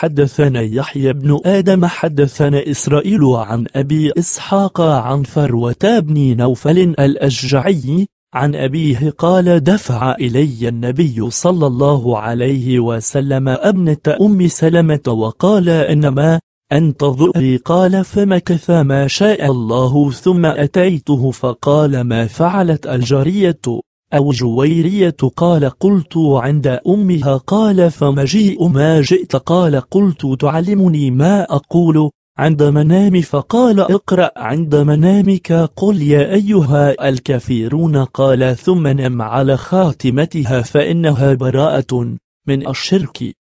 حدثنا يحيى بن آدم حدثنا إسرائيل عن أبي إسحاق عن فروة بن نوفل الأشجعي عن أبيه قال دفع إلي النبي صلى الله عليه وسلم ابنة أم سلمة وقال إنما أنت ذؤري قال فمكث ما شاء الله ثم أتيته فقال ما فعلت الجارية أو جويرية قال قلت عند أمها قال فمجيء ما جئت قال قلت تعلمني ما أقول عند منام فقال اقرأ عند منامك قل يا أيها الكثيرون قال ثم نم على خاتمتها فإنها براءة من الشرك